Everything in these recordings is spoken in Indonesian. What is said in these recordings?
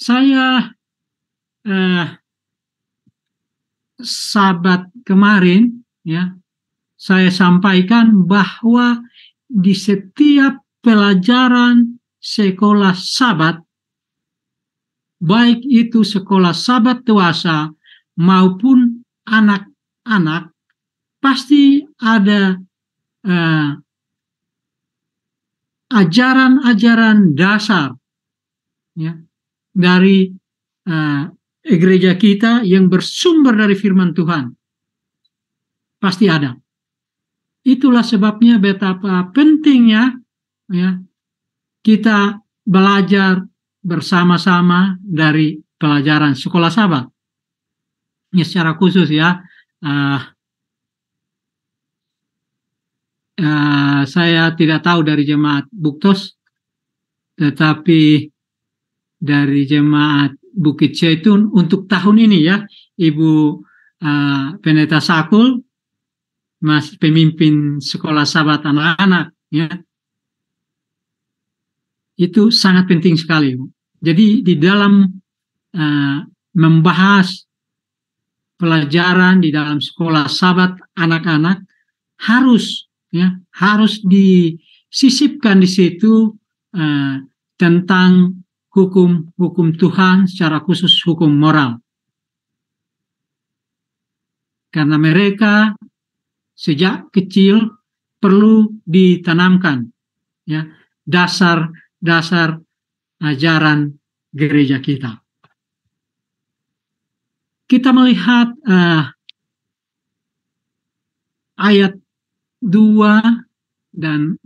saya eh, sabat kemarin ya saya sampaikan bahwa di setiap pelajaran sekolah sabat baik itu sekolah sabat dewasa maupun anak-anak pasti ada eh, ajaran-ajaran dasar ya dari uh, gereja kita yang bersumber dari firman Tuhan. Pasti ada. Itulah sebabnya betapa pentingnya ya, kita belajar bersama-sama dari pelajaran sekolah sahabat. Ini secara khusus ya. Uh, uh, saya tidak tahu dari jemaat Buktos, tetapi dari jemaat Bukit Zaitun untuk tahun ini ya Ibu uh, Sakul Mas pemimpin sekolah sahabat anak-anak ya itu sangat penting sekali Bu. Jadi di dalam uh, membahas pelajaran di dalam sekolah sahabat anak-anak harus ya harus disisipkan di situ uh, tentang hukum-hukum Tuhan secara khusus hukum moral. Karena mereka sejak kecil perlu ditanamkan ya dasar-dasar ajaran gereja kita. Kita melihat uh, ayat 2 dan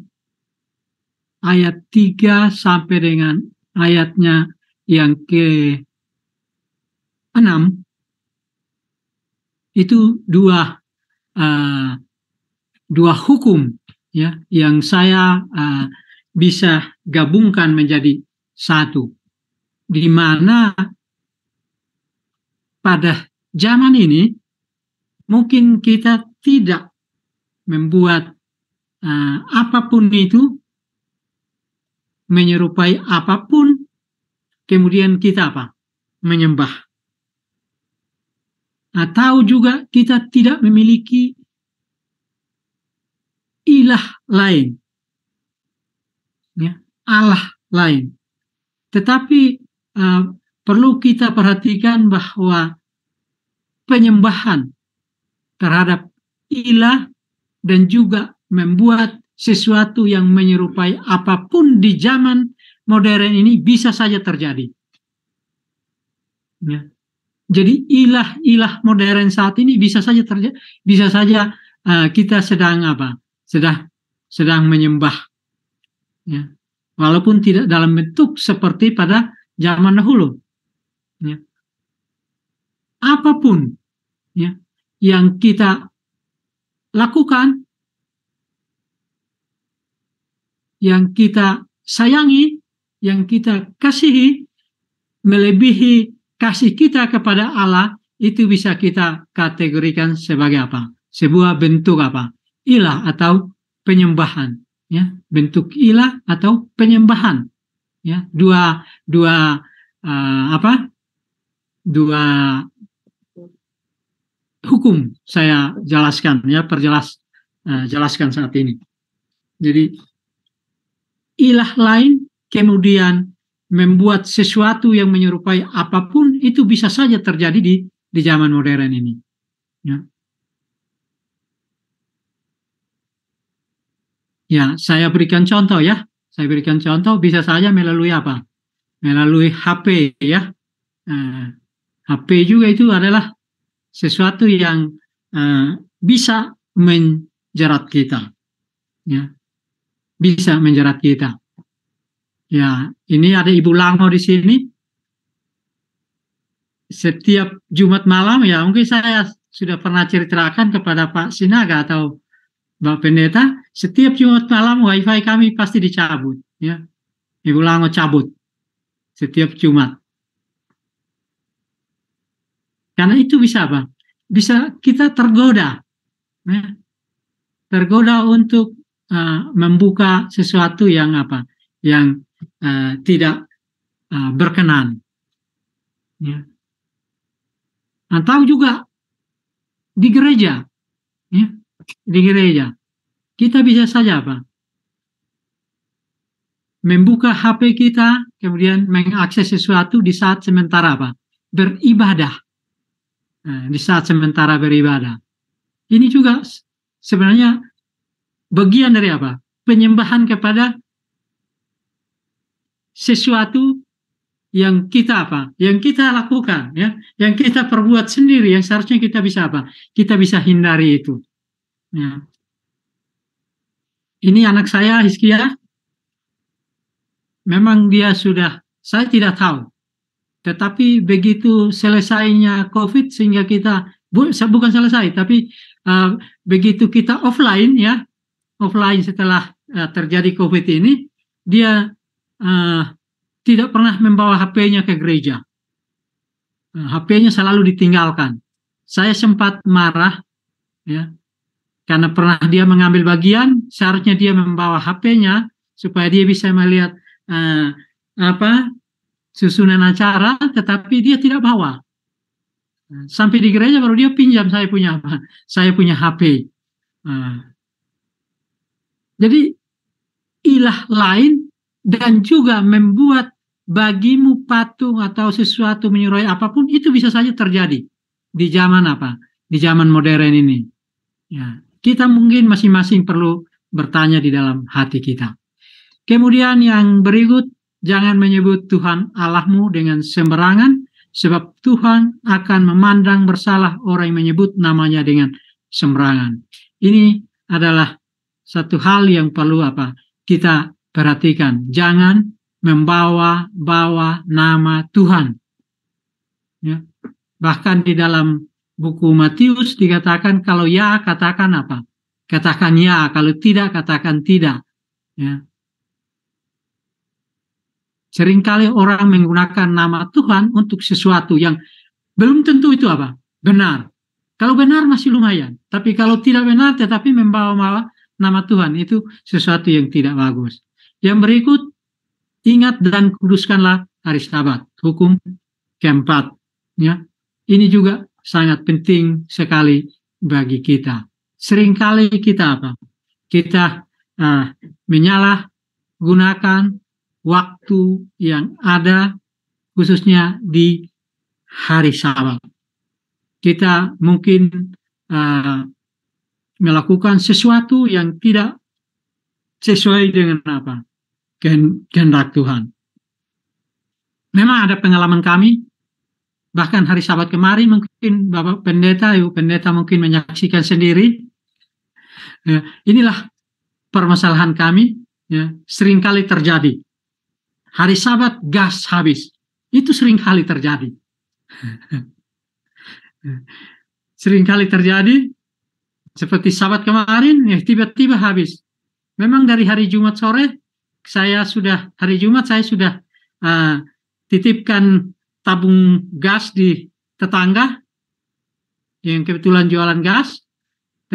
ayat 3 sampai dengan ayatnya yang ke-6 itu dua uh, dua hukum ya yang saya uh, bisa gabungkan menjadi satu di mana pada zaman ini mungkin kita tidak membuat uh, apapun itu menyerupai apapun, kemudian kita apa? Menyembah. Atau juga kita tidak memiliki ilah lain. Ya, Allah lain. Tetapi uh, perlu kita perhatikan bahwa penyembahan terhadap ilah dan juga membuat sesuatu yang menyerupai apapun di zaman modern ini bisa saja terjadi. Ya. Jadi ilah-ilah modern saat ini bisa saja terjadi, bisa saja uh, kita sedang apa? Sedang sedang menyembah. Ya. Walaupun tidak dalam bentuk seperti pada zaman dahulu. Ya. Apapun ya, yang kita lakukan yang kita sayangi, yang kita kasihi, melebihi kasih kita kepada Allah, itu bisa kita kategorikan sebagai apa? Sebuah bentuk apa? Ilah atau penyembahan. Ya, bentuk ilah atau penyembahan. Ya, dua dua uh, apa? Dua hukum saya jelaskan ya perjelas uh, jelaskan saat ini. Jadi ilah lain kemudian membuat sesuatu yang menyerupai apapun itu bisa saja terjadi di di zaman modern ini. Ya. ya, saya berikan contoh ya. Saya berikan contoh bisa saja melalui apa? Melalui HP ya. Uh, eh, HP juga itu adalah sesuatu yang uh, bisa menjerat kita. Ya bisa menjerat kita. Ya, ini ada Ibu Lango di sini. Setiap Jumat malam ya mungkin saya sudah pernah ceritakan kepada Pak Sinaga atau Mbak Pendeta, setiap Jumat malam WiFi kami pasti dicabut. Ya, Ibu Lango cabut setiap Jumat. Karena itu bisa apa? Bisa kita tergoda, ya. tergoda untuk uh, membuka sesuatu yang apa yang uh, tidak uh, berkenan ya atau nah, juga di gereja ya di gereja kita bisa saja apa membuka HP kita kemudian mengakses sesuatu di saat sementara apa beribadah nah, di saat sementara beribadah ini juga sebenarnya bagian dari apa? Penyembahan kepada sesuatu yang kita apa? Yang kita lakukan ya, yang kita perbuat sendiri yang seharusnya kita bisa apa? Kita bisa hindari itu. Ya. Ini anak saya Hizkia. Memang dia sudah saya tidak tahu. Tetapi begitu selesainya Covid sehingga kita bukan selesai tapi uh, begitu kita offline ya offline setelah uh, terjadi COVID ini, dia uh, tidak pernah membawa HP-nya ke gereja. Uh, eh, HP-nya selalu ditinggalkan. Saya sempat marah, ya, karena pernah dia mengambil bagian, seharusnya dia membawa HP-nya supaya dia bisa melihat uh, apa susunan acara, tetapi dia tidak bawa. Sampai di gereja baru dia pinjam saya punya saya punya HP. Uh, jadi ilah lain dan juga membuat bagimu patung atau sesuatu menyerupai apapun itu bisa saja terjadi di zaman apa? Di zaman modern ini. Ya, kita mungkin masing-masing perlu bertanya di dalam hati kita. Kemudian yang berikut, jangan menyebut Tuhan Allahmu dengan sembarangan, sebab Tuhan akan memandang bersalah orang yang menyebut namanya dengan sembarangan. Ini adalah satu hal yang perlu apa kita perhatikan. Jangan membawa-bawa nama Tuhan. Ya. Bahkan di dalam buku Matius dikatakan kalau ya katakan apa? Katakan ya, kalau tidak katakan tidak. Ya. Seringkali orang menggunakan nama Tuhan untuk sesuatu yang belum tentu itu apa? Benar. Kalau benar masih lumayan, tapi kalau tidak benar tetapi membawa-bawa nama Tuhan itu sesuatu yang tidak bagus. Yang berikut, ingat dan kuduskanlah hari sabat, hukum keempat. Ya, ini juga sangat penting sekali bagi kita. Seringkali kita apa? Kita uh, ah, menyalah gunakan waktu yang ada khususnya di hari sabat. Kita mungkin uh, melakukan sesuatu yang tidak sesuai dengan apa kehendak Tuhan. Memang ada pengalaman kami, bahkan hari Sabat kemarin mungkin Bapak Pendeta, Ibu Pendeta mungkin menyaksikan sendiri. Ya, inilah permasalahan kami ya, seringkali terjadi. Hari Sabat gas habis, itu seringkali terjadi. Ya, seringkali terjadi seperti sahabat kemarin, ya tiba-tiba habis. Memang dari hari Jumat sore, saya sudah, hari Jumat saya sudah uh, titipkan tabung gas di tetangga yang kebetulan jualan gas.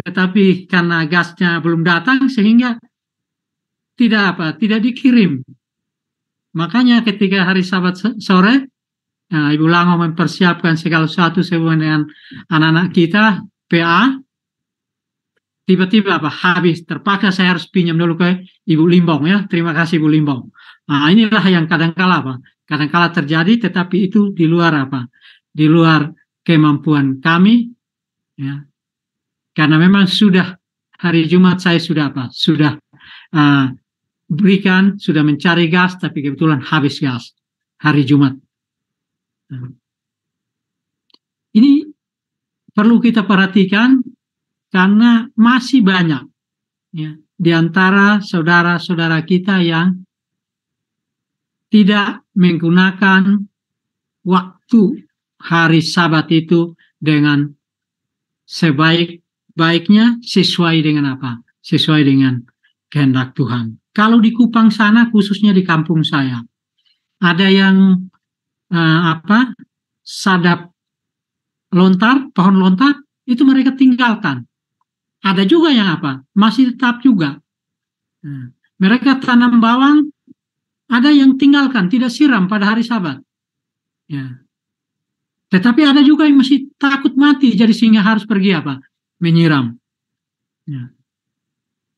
Tetapi karena gasnya belum datang sehingga tidak apa, tidak dikirim. Makanya ketika hari Sabat sore, Nah, Ibu Lango mempersiapkan segala sesuatu sehubungan dengan anak-anak kita, PA, tiba-tiba apa habis terpaksa saya harus pinjam dulu ke Ibu Limbong ya terima kasih Ibu Limbong nah inilah yang kadang-kala apa kadang-kala terjadi tetapi itu di luar apa di luar kemampuan kami ya karena memang sudah hari Jumat saya sudah apa sudah uh, berikan sudah mencari gas tapi kebetulan habis gas hari Jumat nah. ini perlu kita perhatikan karena masih banyak ya, di antara saudara-saudara kita yang tidak menggunakan waktu hari Sabat itu dengan sebaik-baiknya sesuai dengan apa? Sesuai dengan kehendak Tuhan. Kalau di Kupang sana khususnya di kampung saya ada yang eh, apa? sadap lontar, pohon lontar itu mereka tinggalkan ada juga yang apa? Masih tetap juga. Hmm. mereka tanam bawang, ada yang tinggalkan, tidak siram pada hari sabat. Ya. Tetapi ada juga yang masih takut mati, jadi sehingga harus pergi apa? Menyiram. Ya.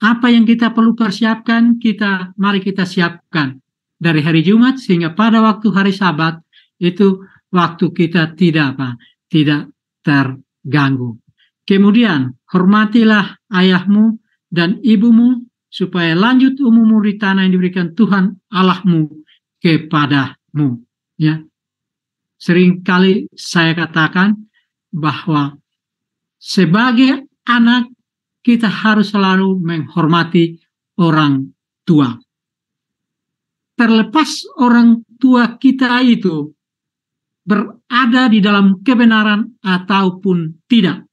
Apa yang kita perlu persiapkan, kita mari kita siapkan dari hari Jumat sehingga pada waktu hari Sabat itu waktu kita tidak apa? Tidak terganggu. Kemudian, hormatilah ayahmu dan ibumu supaya lanjut umumur di tanah yang diberikan Tuhan Allahmu kepadamu. Ya. Seringkali saya katakan bahwa sebagai anak kita harus selalu menghormati orang tua. Terlepas orang tua kita itu berada di dalam kebenaran ataupun tidak.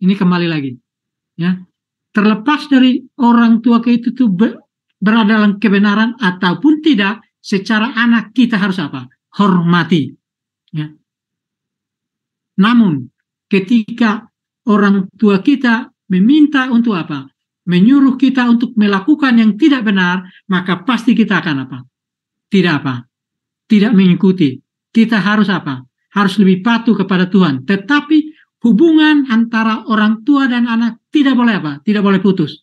Ini kembali lagi. Ya. Terlepas dari orang tua kita itu berada dalam kebenaran ataupun tidak, secara anak kita harus apa? Hormati. Ya. Namun ketika orang tua kita meminta untuk apa? Menyuruh kita untuk melakukan yang tidak benar, maka pasti kita akan apa? Tidak apa? Tidak mengikuti. Kita harus apa? Harus lebih patuh kepada Tuhan. Tetapi hubungan antara orang tua dan anak tidak boleh apa? Tidak boleh putus.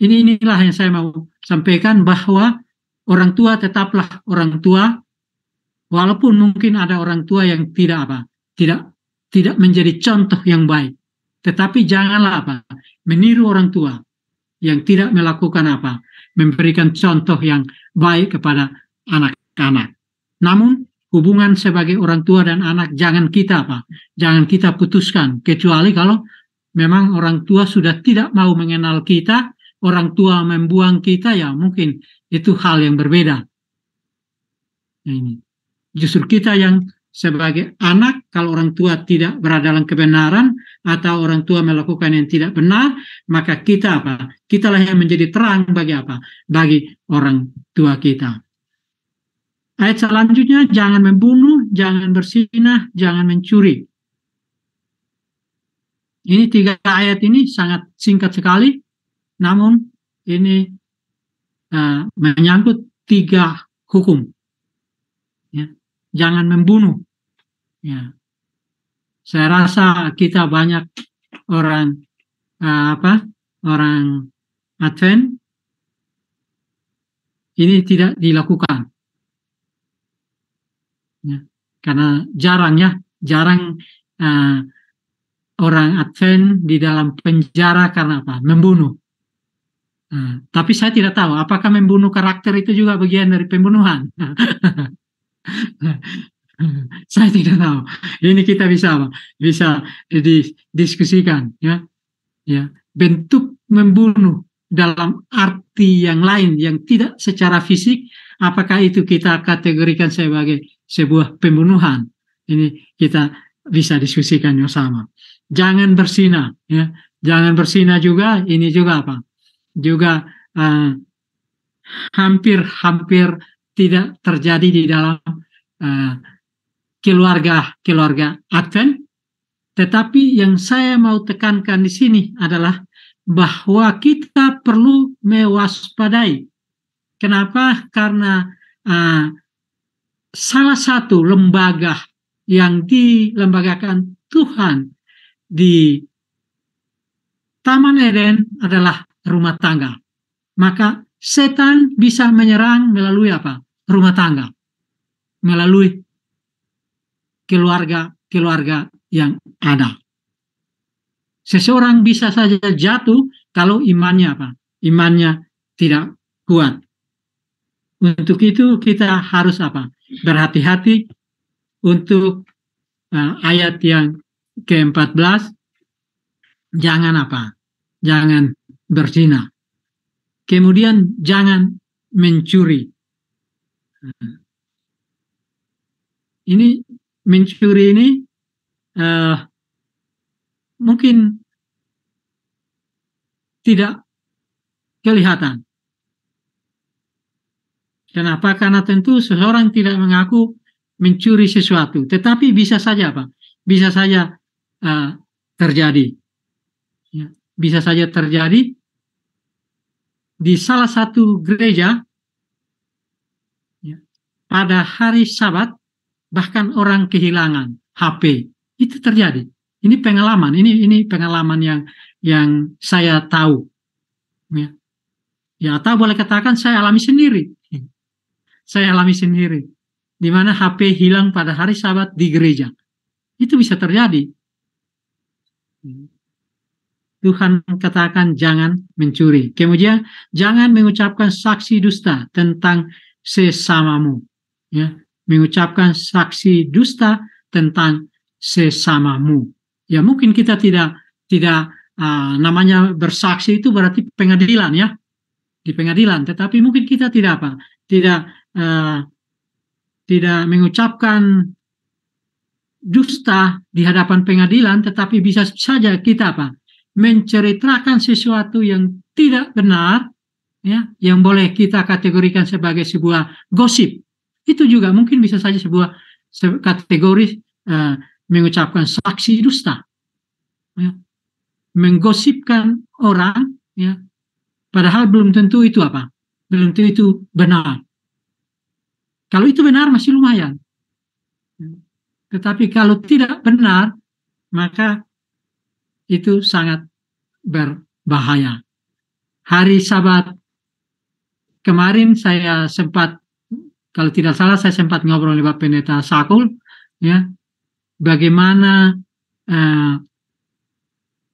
Ini inilah yang saya mau sampaikan bahwa orang tua tetaplah orang tua walaupun mungkin ada orang tua yang tidak apa? Tidak tidak menjadi contoh yang baik. Tetapi janganlah apa? meniru orang tua yang tidak melakukan apa? memberikan contoh yang baik kepada anak-anak. Namun hubungan sebagai orang tua dan anak jangan kita apa jangan kita putuskan kecuali kalau memang orang tua sudah tidak mau mengenal kita orang tua membuang kita ya mungkin itu hal yang berbeda nah, ini justru kita yang sebagai anak kalau orang tua tidak berada dalam kebenaran atau orang tua melakukan yang tidak benar maka kita apa kitalah yang menjadi terang bagi apa bagi orang tua kita Ayat selanjutnya, jangan membunuh, jangan bersinah, jangan mencuri. Ini tiga ayat ini sangat singkat sekali, namun ini uh, menyangkut tiga hukum. Ya. Jangan membunuh. Ya. Saya rasa kita banyak orang uh, apa orang Advent ini tidak dilakukan Ya. Karena jarang ya, jarang uh, orang Advent di dalam penjara karena apa? Membunuh. Uh, tapi saya tidak tahu apakah membunuh karakter itu juga bagian dari pembunuhan. saya tidak tahu. Ini kita bisa bisa didiskusikan ya. Ya, bentuk membunuh dalam arti yang lain yang tidak secara fisik apakah itu kita kategorikan sebagai sebuah pembunuhan. Ini kita bisa diskusikan yang sama. Jangan bersina, ya. Jangan bersina juga. Ini juga apa? Juga hampir-hampir eh, uh, tidak terjadi di dalam keluarga eh, keluarga keluarga Advent. Tetapi yang saya mau tekankan di sini adalah bahwa kita perlu mewaspadai. Kenapa? Karena uh, salah satu lembaga yang dilembagakan Tuhan di Taman Eden adalah rumah tangga. Maka setan bisa menyerang melalui apa? Rumah tangga. Melalui keluarga-keluarga yang ada. Seseorang bisa saja jatuh kalau imannya apa? Imannya tidak kuat. Untuk itu kita harus apa? Berhati-hati untuk uh, ayat yang ke-14 jangan apa? Jangan berzina. Kemudian jangan mencuri. Ini mencuri ini uh, mungkin tidak kelihatan Kenapa? Karena tentu seseorang tidak mengaku mencuri sesuatu, tetapi bisa saja apa? Bisa saja uh, terjadi. Ya, bisa saja terjadi di salah satu gereja ya, pada hari Sabat bahkan orang kehilangan HP itu terjadi. Ini pengalaman, ini ini pengalaman yang yang saya tahu. Ya, ya atau boleh katakan saya alami sendiri saya alami sendiri, di mana HP hilang pada hari Sabat di gereja. Itu bisa terjadi. Tuhan katakan jangan mencuri. Kemudian jangan mengucapkan saksi dusta tentang sesamamu. Ya, mengucapkan saksi dusta tentang sesamamu. Ya mungkin kita tidak tidak uh, namanya bersaksi itu berarti pengadilan ya di pengadilan. Tetapi mungkin kita tidak apa tidak uh, tidak mengucapkan dusta di hadapan pengadilan, tetapi bisa saja kita apa menceritakan sesuatu yang tidak benar, ya, yang boleh kita kategorikan sebagai sebuah gosip. Itu juga mungkin bisa saja sebuah kategori uh, mengucapkan saksi dusta, ya. menggosipkan orang, ya, padahal belum tentu itu apa, belum tentu itu benar. Kalau itu benar masih lumayan. Tetapi kalau tidak benar, maka itu sangat berbahaya. Hari Sabat kemarin saya sempat kalau tidak salah saya sempat ngobrol dengan pendeta Sakul ya bagaimana eh,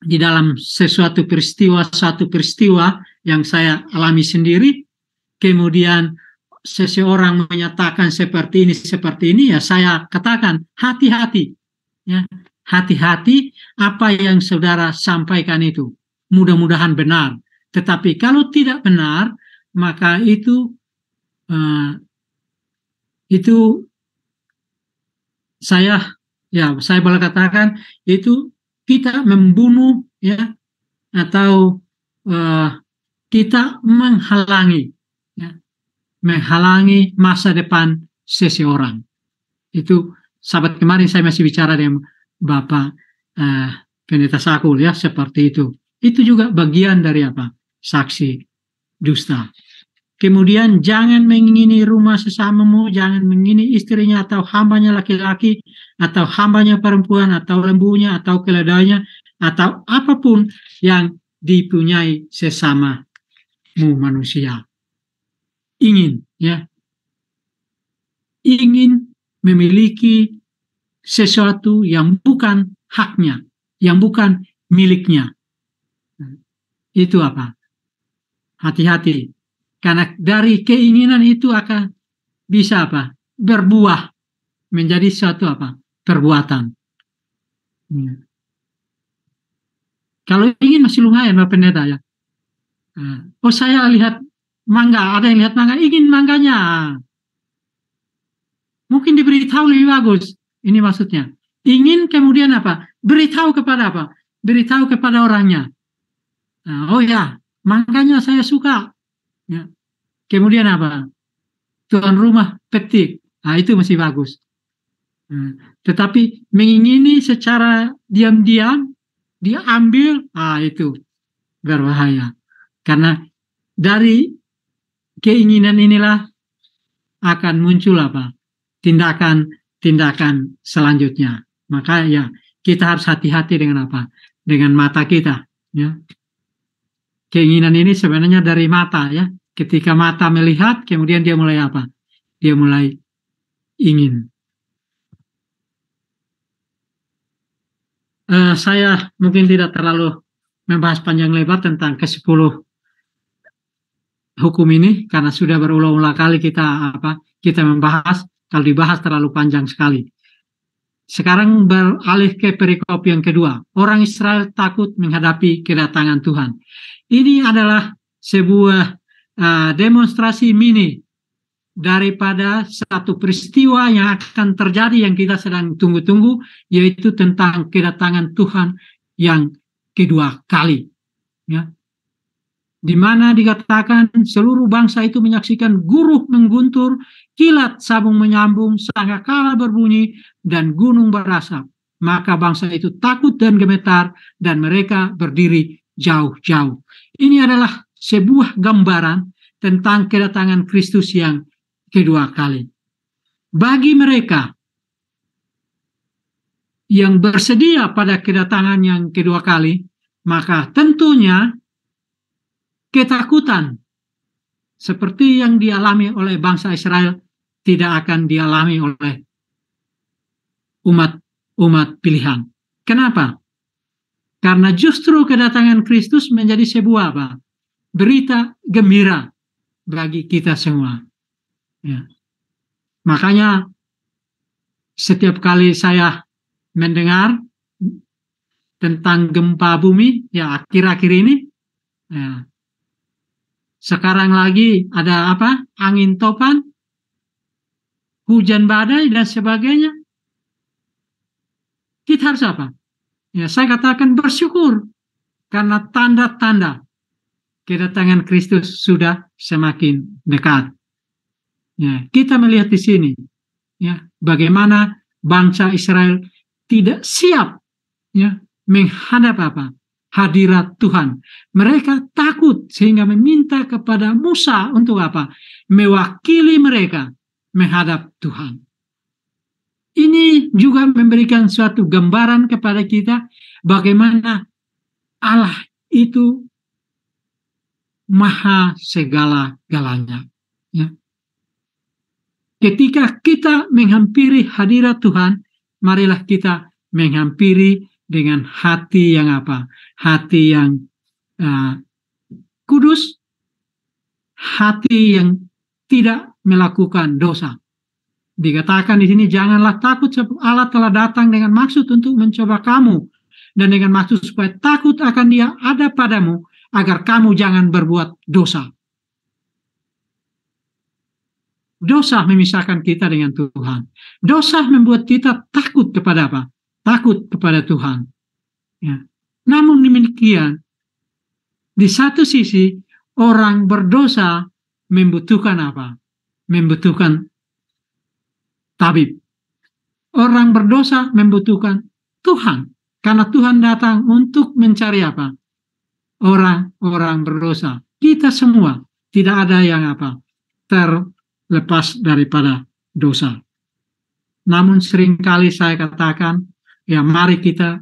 di dalam sesuatu peristiwa satu peristiwa yang saya alami sendiri kemudian seseorang menyatakan seperti ini seperti ini ya saya katakan hati-hati ya hati-hati apa yang saudara sampaikan itu mudah-mudahan benar tetapi kalau tidak benar maka itu uh, itu saya ya saya boleh katakan itu kita membunuh ya atau uh, eh, kita menghalangi ya, menghalangi masa depan seseorang. Itu sahabat kemarin saya masih bicara dengan Bapak eh, Pendeta Sakul ya seperti itu. Itu juga bagian dari apa? Saksi dusta. Kemudian jangan mengingini rumah sesamamu, jangan mengingini istrinya atau hambanya laki-laki, atau hambanya perempuan, atau lembunya, atau keledainya, atau apapun yang dipunyai sesamamu manusia ingin ya ingin memiliki sesuatu yang bukan haknya, yang bukan miliknya. Itu apa? Hati-hati. Karena dari keinginan itu akan bisa apa? Berbuah menjadi suatu apa? Perbuatan. Ya. Kalau ingin masih lumayan pak Pendeta ya. Ah, oh saya lihat mangga, ada yang lihat mangga, ingin mangganya. Mungkin diberitahu lebih bagus. Ini maksudnya. Ingin kemudian apa? Beritahu kepada apa? Beritahu kepada orangnya. Nah, oh ya, mangganya saya suka. Ya. Kemudian apa? Tuan rumah petik. Nah, itu masih bagus. Nah, tetapi mengingini secara diam-diam, diambil, ah itu berbahaya. Karena dari keinginan inilah akan muncul apa? Tindakan-tindakan selanjutnya. Maka ya kita harus hati-hati dengan apa? Dengan mata kita. Ya. Keinginan ini sebenarnya dari mata ya. Ketika mata melihat, kemudian dia mulai apa? Dia mulai ingin. Uh, saya mungkin tidak terlalu membahas panjang lebar tentang ke-10 hukum ini karena sudah berulang-ulang kali kita apa kita membahas kalau dibahas terlalu panjang sekali. Sekarang beralih ke perikop yang kedua. Orang Israel takut menghadapi kedatangan Tuhan. Ini adalah sebuah uh, demonstrasi mini daripada satu peristiwa yang akan terjadi yang kita sedang tunggu-tunggu yaitu tentang kedatangan Tuhan yang kedua kali. Ya di mana dikatakan seluruh bangsa itu menyaksikan guruh mengguntur, kilat sabung menyambung, kalah berbunyi, dan gunung berasap. Maka bangsa itu takut dan gemetar, dan mereka berdiri jauh-jauh. Ini adalah sebuah gambaran tentang kedatangan Kristus yang kedua kali. Bagi mereka yang bersedia pada kedatangan yang kedua kali, maka tentunya ketakutan seperti yang dialami oleh bangsa Israel tidak akan dialami oleh umat-umat pilihan. Kenapa? Karena justru kedatangan Kristus menjadi sebuah apa? berita gembira bagi kita semua. Ya. Makanya setiap kali saya mendengar tentang gempa bumi ya akhir-akhir ini, ya, sekarang lagi ada apa? Angin topan, hujan badai dan sebagainya. Kita harus apa? Ya, saya katakan bersyukur karena tanda-tanda kedatangan Kristus sudah semakin dekat. Ya, kita melihat di sini ya bagaimana bangsa Israel tidak siap ya menghadap apa hadirat Tuhan. Mereka takut sehingga meminta kepada Musa untuk apa? Mewakili mereka menghadap Tuhan. Ini juga memberikan suatu gambaran kepada kita bagaimana Allah itu maha segala galanya. Ya. Ketika kita menghampiri hadirat Tuhan, marilah kita menghampiri dengan hati yang apa? Hati yang uh, kudus, hati yang tidak melakukan dosa. Dikatakan di sini janganlah takut sebab Allah telah datang dengan maksud untuk mencoba kamu dan dengan maksud supaya takut akan Dia ada padamu agar kamu jangan berbuat dosa. Dosa memisahkan kita dengan Tuhan. Dosa membuat kita takut kepada apa? takut kepada Tuhan. Ya. Namun demikian, di satu sisi orang berdosa membutuhkan apa? Membutuhkan tabib. Orang berdosa membutuhkan Tuhan. Karena Tuhan datang untuk mencari apa? Orang-orang berdosa. Kita semua tidak ada yang apa? Terlepas daripada dosa. Namun seringkali saya katakan Ya, mari kita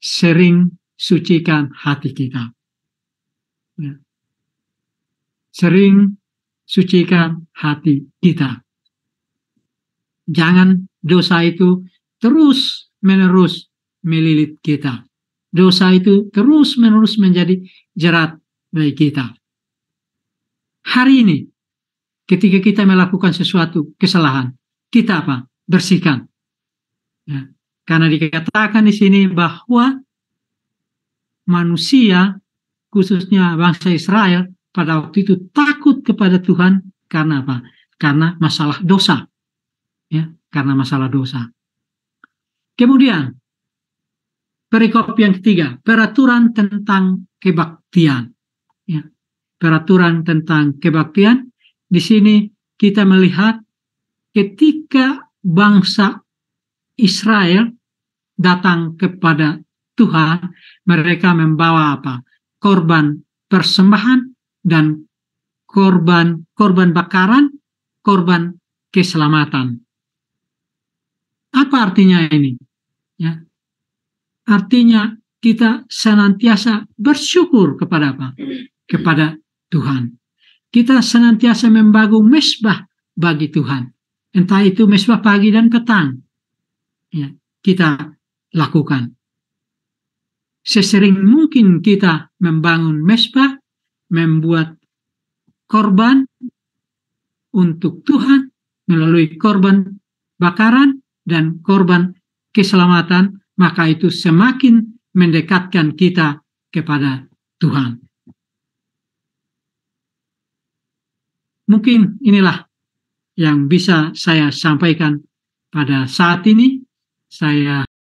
sering sucikan hati kita. Ya. Sering sucikan hati kita. Jangan dosa itu terus menerus melilit kita. Dosa itu terus menerus menjadi jerat bagi kita. Hari ini, ketika kita melakukan sesuatu kesalahan, kita apa? Bersihkan. Ya. Karena dikatakan di sini bahwa manusia, khususnya bangsa Israel, pada waktu itu takut kepada Tuhan karena apa? Karena masalah dosa. Ya, karena masalah dosa. Kemudian, perikop yang ketiga, peraturan tentang kebaktian. Ya, peraturan tentang kebaktian, di sini kita melihat ketika bangsa Israel datang kepada Tuhan, mereka membawa apa? Korban persembahan dan korban korban bakaran, korban keselamatan. Apa artinya ini? Ya. Artinya kita senantiasa bersyukur kepada apa? Kepada Tuhan. Kita senantiasa membangun mesbah bagi Tuhan. Entah itu mesbah pagi dan petang, ya, kita lakukan. Sesering mungkin kita membangun mesbah, membuat korban untuk Tuhan melalui korban bakaran dan korban keselamatan, maka itu semakin mendekatkan kita kepada Tuhan. Mungkin inilah yang bisa saya sampaikan pada saat ini. saya